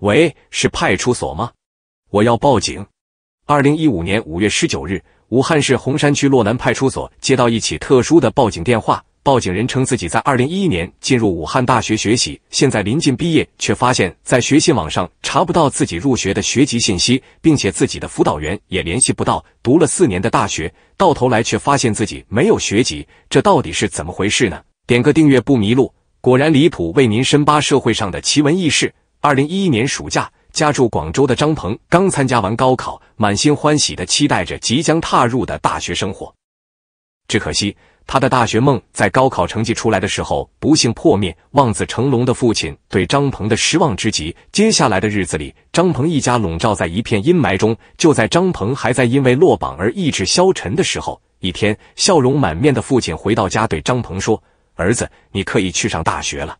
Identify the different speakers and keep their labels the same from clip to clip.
Speaker 1: 喂，是派出所吗？我要报警。二零一五年五月十九日，武汉市洪山区洛南派出所接到一起特殊的报警电话。报警人称自己在二零一一年进入武汉大学学习，现在临近毕业，却发现在学信网上查不到自己入学的学籍信息，并且自己的辅导员也联系不到。读了四年的大学，到头来却发现自己没有学籍，这到底是怎么回事呢？点个订阅不迷路，果然离谱，为您深扒社会上的奇闻异事。二零一一年暑假，家住广州的张鹏刚参加完高考，满心欢喜的期待着即将踏入的大学生活。只可惜，他的大学梦在高考成绩出来的时候不幸破灭。望子成龙的父亲对张鹏的失望之极。接下来的日子里，张鹏一家笼罩在一片阴霾中。就在张鹏还在因为落榜而意志消沉的时候，一天，笑容满面的父亲回到家对张鹏说：“儿子，你可以去上大学了。”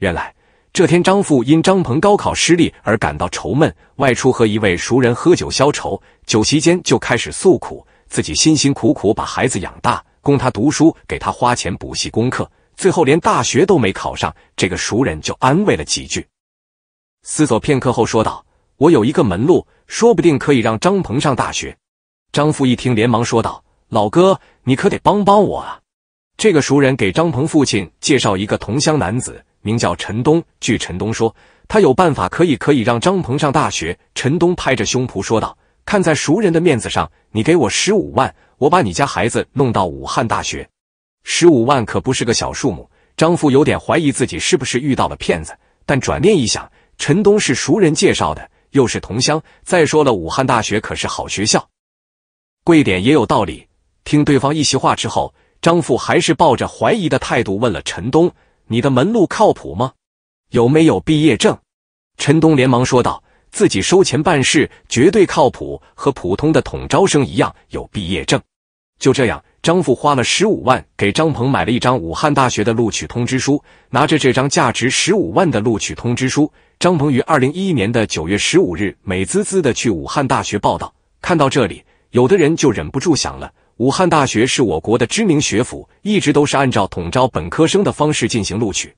Speaker 1: 原来。这天，张父因张鹏高考失利而感到愁闷，外出和一位熟人喝酒消愁。酒席间就开始诉苦，自己辛辛苦苦把孩子养大，供他读书，给他花钱补习功课，最后连大学都没考上。这个熟人就安慰了几句，思索片刻后说道：“我有一个门路，说不定可以让张鹏上大学。”张父一听，连忙说道：“老哥，你可得帮帮我啊！”这个熟人给张鹏父亲介绍一个同乡男子。名叫陈东。据陈东说，他有办法可以可以让张鹏上大学。陈东拍着胸脯说道：“看在熟人的面子上，你给我十五万，我把你家孩子弄到武汉大学。”十五万可不是个小数目。张父有点怀疑自己是不是遇到了骗子，但转念一想，陈东是熟人介绍的，又是同乡，再说了，武汉大学可是好学校，贵点也有道理。听对方一席话之后，张父还是抱着怀疑的态度问了陈东。你的门路靠谱吗？有没有毕业证？陈东连忙说道：“自己收钱办事绝对靠谱，和普通的统招生一样有毕业证。”就这样，张父花了十五万给张鹏买了一张武汉大学的录取通知书。拿着这张价值十五万的录取通知书，张鹏于二零一一年的九月十五日美滋滋的去武汉大学报道。看到这里，有的人就忍不住想了。武汉大学是我国的知名学府，一直都是按照统招本科生的方式进行录取，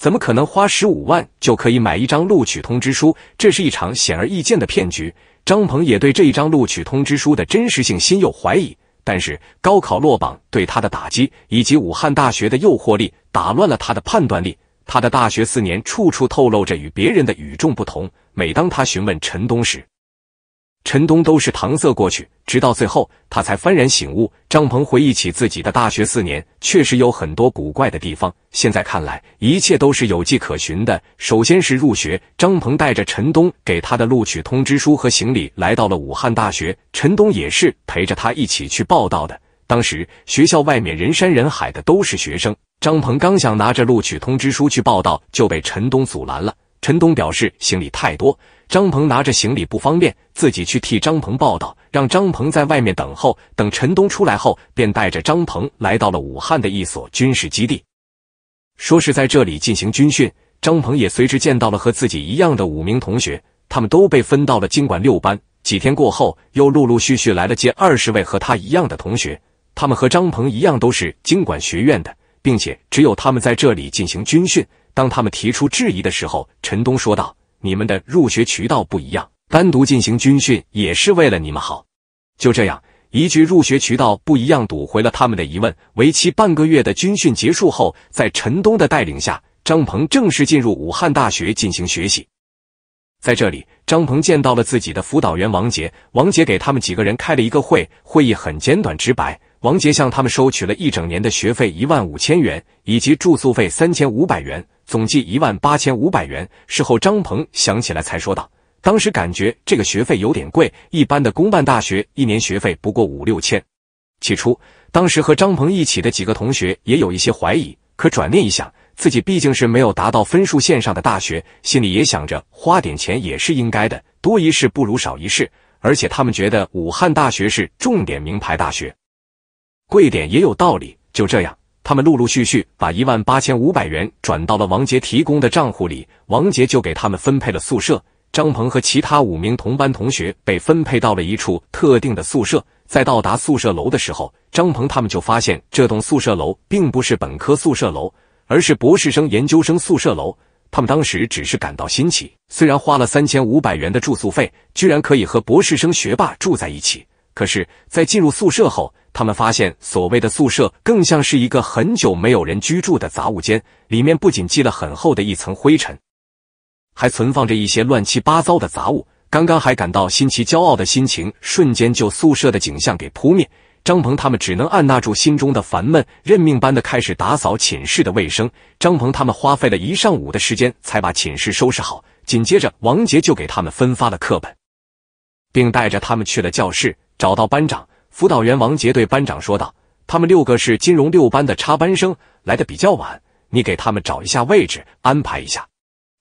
Speaker 1: 怎么可能花十五万就可以买一张录取通知书？这是一场显而易见的骗局。张鹏也对这一张录取通知书的真实性心有怀疑，但是高考落榜对他的打击，以及武汉大学的诱惑力，打乱了他的判断力。他的大学四年处处透露着与别人的与众不同。每当他询问陈东时，陈东都是搪塞过去，直到最后，他才幡然醒悟。张鹏回忆起自己的大学四年，确实有很多古怪的地方。现在看来，一切都是有迹可循的。首先是入学，张鹏带着陈东给他的录取通知书和行李来到了武汉大学。陈东也是陪着他一起去报道的。当时学校外面人山人海的，都是学生。张鹏刚想拿着录取通知书去报道，就被陈东阻拦了。陈东表示行李太多，张鹏拿着行李不方便，自己去替张鹏报道，让张鹏在外面等候。等陈东出来后，便带着张鹏来到了武汉的一所军事基地，说是在这里进行军训。张鹏也随之见到了和自己一样的五名同学，他们都被分到了经管六班。几天过后，又陆陆续续来了近二十位和他一样的同学，他们和张鹏一样都是经管学院的。并且只有他们在这里进行军训。当他们提出质疑的时候，陈东说道：“你们的入学渠道不一样，单独进行军训也是为了你们好。”就这样，一句入学渠道不一样堵回了他们的疑问。为期半个月的军训结束后，在陈东的带领下，张鹏正式进入武汉大学进行学习。在这里，张鹏见到了自己的辅导员王杰。王杰给他们几个人开了一个会，会议很简短直白。王杰向他们收取了一整年的学费一万五千元，以及住宿费三千五百元，总计一万八千五百元。事后张鹏想起来才说道：“当时感觉这个学费有点贵，一般的公办大学一年学费不过五六千。”起初，当时和张鹏一起的几个同学也有一些怀疑，可转念一想，自己毕竟是没有达到分数线上的大学，心里也想着花点钱也是应该的，多一事不如少一事。而且他们觉得武汉大学是重点名牌大学。贵点也有道理。就这样，他们陆陆续续把一万八千五百元转到了王杰提供的账户里。王杰就给他们分配了宿舍。张鹏和其他五名同班同学被分配到了一处特定的宿舍。在到达宿舍楼的时候，张鹏他们就发现这栋宿舍楼并不是本科宿舍楼，而是博士生、研究生宿舍楼。他们当时只是感到新奇，虽然花了三千五百元的住宿费，居然可以和博士生学霸住在一起。可是，在进入宿舍后，他们发现，所谓的宿舍更像是一个很久没有人居住的杂物间，里面不仅积了很厚的一层灰尘，还存放着一些乱七八糟的杂物。刚刚还感到新奇、骄傲的心情，瞬间就宿舍的景象给扑灭。张鹏他们只能按捺住心中的烦闷，任命般的开始打扫寝室的卫生。张鹏他们花费了一上午的时间，才把寝室收拾好。紧接着，王杰就给他们分发了课本，并带着他们去了教室，找到班长。辅导员王杰对班长说道：“他们六个是金融六班的插班生，来的比较晚，你给他们找一下位置，安排一下。”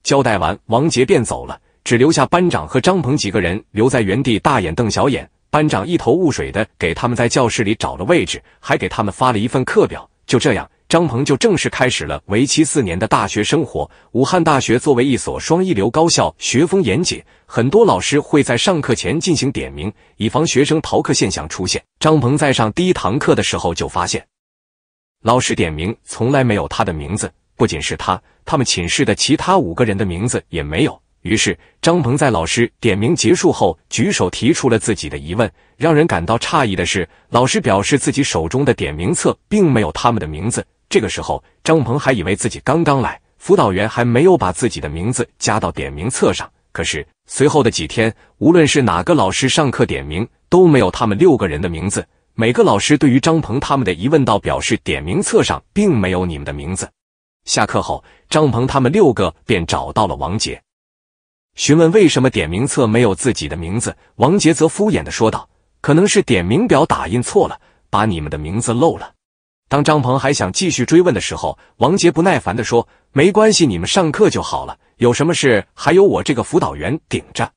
Speaker 1: 交代完，王杰便走了，只留下班长和张鹏几个人留在原地大眼瞪小眼。班长一头雾水的给他们在教室里找了位置，还给他们发了一份课表。就这样。张鹏就正式开始了为期四年的大学生活。武汉大学作为一所双一流高校，学风严谨，很多老师会在上课前进行点名，以防学生逃课现象出现。张鹏在上第一堂课的时候就发现，老师点名从来没有他的名字。不仅是他，他们寝室的其他五个人的名字也没有。于是，张鹏在老师点名结束后举手提出了自己的疑问。让人感到诧异的是，老师表示自己手中的点名册并没有他们的名字。这个时候，张鹏还以为自己刚刚来，辅导员还没有把自己的名字加到点名册上。可是随后的几天，无论是哪个老师上课点名，都没有他们六个人的名字。每个老师对于张鹏他们的疑问，到表示点名册上并没有你们的名字。下课后，张鹏他们六个便找到了王杰，询问为什么点名册没有自己的名字。王杰则敷衍的说道：“可能是点名表打印错了，把你们的名字漏了。”当张鹏还想继续追问的时候，王杰不耐烦的说：“没关系，你们上课就好了。有什么事，还有我这个辅导员顶着。”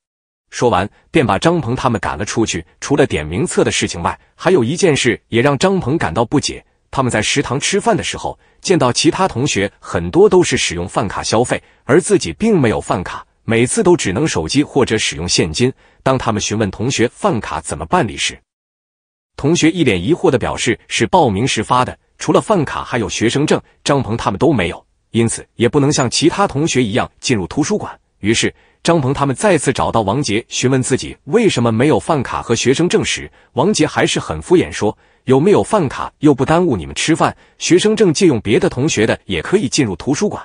Speaker 1: 说完，便把张鹏他们赶了出去。除了点名册的事情外，还有一件事也让张鹏感到不解。他们在食堂吃饭的时候，见到其他同学很多都是使用饭卡消费，而自己并没有饭卡，每次都只能手机或者使用现金。当他们询问同学饭卡怎么办理时，同学一脸疑惑的表示：“是报名时发的。”除了饭卡，还有学生证，张鹏他们都没有，因此也不能像其他同学一样进入图书馆。于是，张鹏他们再次找到王杰，询问自己为什么没有饭卡和学生证时，王杰还是很敷衍说：“有没有饭卡又不耽误你们吃饭，学生证借用别的同学的也可以进入图书馆。”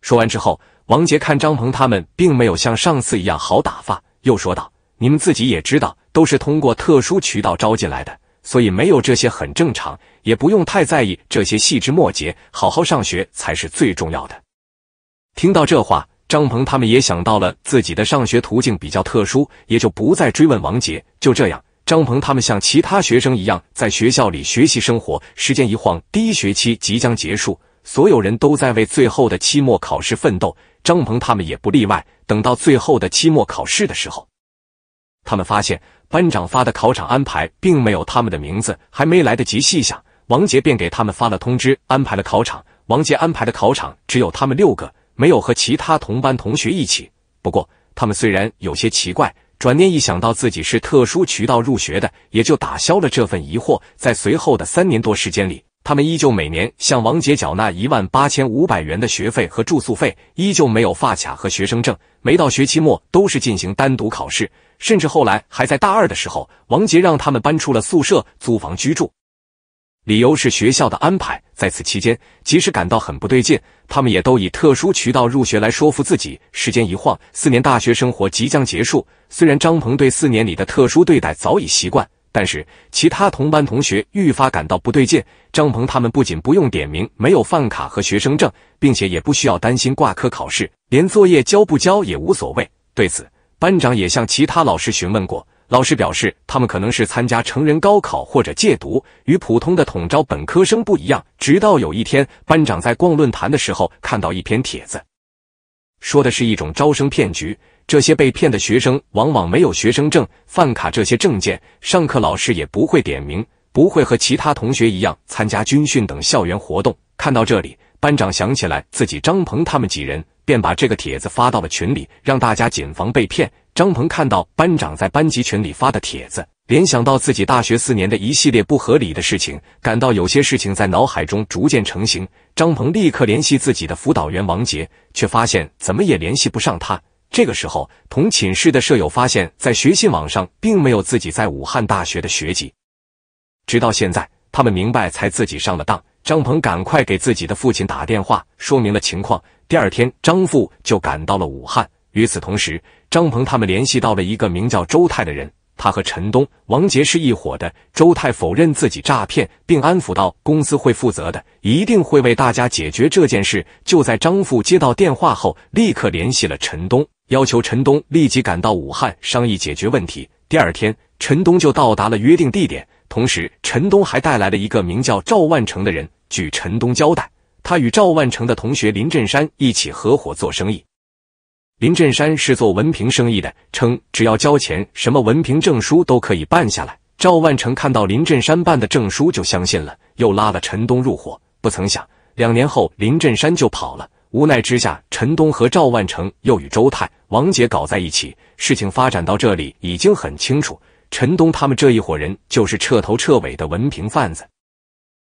Speaker 1: 说完之后，王杰看张鹏他们并没有像上次一样好打发，又说道：“你们自己也知道，都是通过特殊渠道招进来的，所以没有这些很正常。”也不用太在意这些细枝末节，好好上学才是最重要的。听到这话，张鹏他们也想到了自己的上学途径比较特殊，也就不再追问王杰。就这样，张鹏他们像其他学生一样，在学校里学习生活。时间一晃，第一学期即将结束，所有人都在为最后的期末考试奋斗，张鹏他们也不例外。等到最后的期末考试的时候，他们发现班长发的考场安排并没有他们的名字，还没来得及细想。王杰便给他们发了通知，安排了考场。王杰安排的考场只有他们六个，没有和其他同班同学一起。不过，他们虽然有些奇怪，转念一想到自己是特殊渠道入学的，也就打消了这份疑惑。在随后的三年多时间里，他们依旧每年向王杰缴纳一万八千五百元的学费和住宿费，依旧没有发卡和学生证。每到学期末，都是进行单独考试，甚至后来还在大二的时候，王杰让他们搬出了宿舍，租房居住。理由是学校的安排，在此期间，即使感到很不对劲，他们也都以特殊渠道入学来说服自己。时间一晃，四年大学生活即将结束。虽然张鹏对四年里的特殊对待早已习惯，但是其他同班同学愈发感到不对劲。张鹏他们不仅不用点名，没有饭卡和学生证，并且也不需要担心挂科考试，连作业交不交也无所谓。对此，班长也向其他老师询问过。老师表示，他们可能是参加成人高考或者戒毒，与普通的统招本科生不一样。直到有一天，班长在逛论坛的时候看到一篇帖子，说的是一种招生骗局。这些被骗的学生往往没有学生证、饭卡这些证件，上课老师也不会点名，不会和其他同学一样参加军训等校园活动。看到这里，班长想起来自己张鹏他们几人，便把这个帖子发到了群里，让大家谨防被骗。张鹏看到班长在班级群里发的帖子，联想到自己大学四年的一系列不合理的事情，感到有些事情在脑海中逐渐成型。张鹏立刻联系自己的辅导员王杰，却发现怎么也联系不上他。这个时候，同寝室的舍友发现，在学信网上并没有自己在武汉大学的学籍。直到现在，他们明白才自己上了当。张鹏赶快给自己的父亲打电话，说明了情况。第二天，张父就赶到了武汉。与此同时，张鹏他们联系到了一个名叫周泰的人，他和陈东、王杰是一伙的。周泰否认自己诈骗，并安抚到公司会负责的，一定会为大家解决这件事。就在张富接到电话后，立刻联系了陈东，要求陈东立即赶到武汉商议解决问题。第二天，陈东就到达了约定地点，同时陈东还带来了一个名叫赵万成的人。据陈东交代，他与赵万成的同学林振山一起合伙做生意。林振山是做文凭生意的，称只要交钱，什么文凭证书都可以办下来。赵万成看到林振山办的证书就相信了，又拉了陈东入伙。不曾想，两年后林振山就跑了。无奈之下，陈东和赵万成又与周泰、王杰搞在一起。事情发展到这里已经很清楚，陈东他们这一伙人就是彻头彻尾的文凭贩子。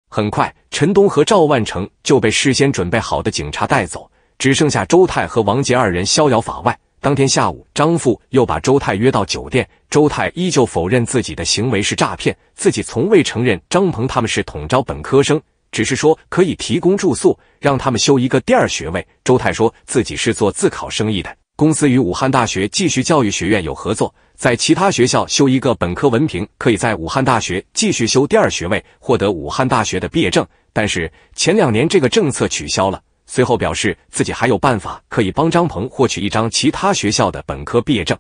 Speaker 1: 很快，陈东和赵万成就被事先准备好的警察带走。只剩下周泰和王杰二人逍遥法外。当天下午，张富又把周泰约到酒店。周泰依旧否认自己的行为是诈骗，自己从未承认张鹏他们是统招本科生，只是说可以提供住宿，让他们修一个第二学位。周泰说自己是做自考生意的，公司与武汉大学继续教育学院有合作，在其他学校修一个本科文凭，可以在武汉大学继续修第二学位，获得武汉大学的毕业证。但是前两年这个政策取消了。随后表示自己还有办法可以帮张鹏获取一张其他学校的本科毕业证，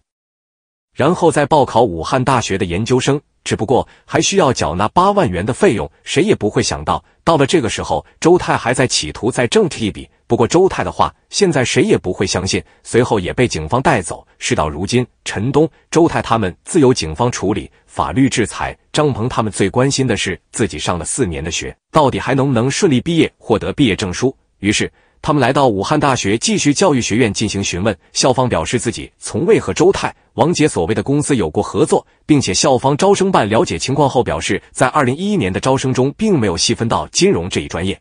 Speaker 1: 然后再报考武汉大学的研究生。只不过还需要缴纳八万元的费用。谁也不会想到，到了这个时候，周泰还在企图再挣一笔。不过周泰的话，现在谁也不会相信。随后也被警方带走。事到如今，陈东、周泰他们自有警方处理法律制裁。张鹏他们最关心的是自己上了四年的学，到底还能不能顺利毕业，获得毕业证书。于是，他们来到武汉大学继续教育学院进行询问。校方表示自己从未和周泰、王杰所谓的公司有过合作，并且校方招生办了解情况后表示，在二零一一年的招生中，并没有细分到金融这一专业，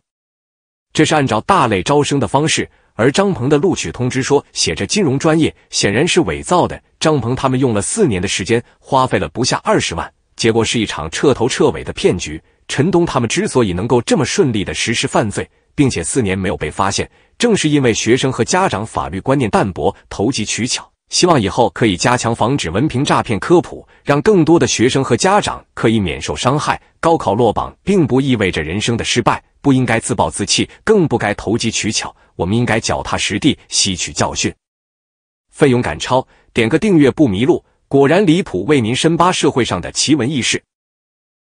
Speaker 1: 这是按照大类招生的方式。而张鹏的录取通知书写着“金融专业”，显然是伪造的。张鹏他们用了四年的时间，花费了不下二十万，结果是一场彻头彻尾的骗局。陈东他们之所以能够这么顺利的实施犯罪。并且四年没有被发现，正是因为学生和家长法律观念淡薄，投机取巧。希望以后可以加强防止文凭诈骗科普，让更多的学生和家长可以免受伤害。高考落榜并不意味着人生的失败，不应该自暴自弃，更不该投机取巧。我们应该脚踏实地，吸取教训，奋勇赶超。点个订阅不迷路。果然离谱，为您深扒社会上的奇闻异事。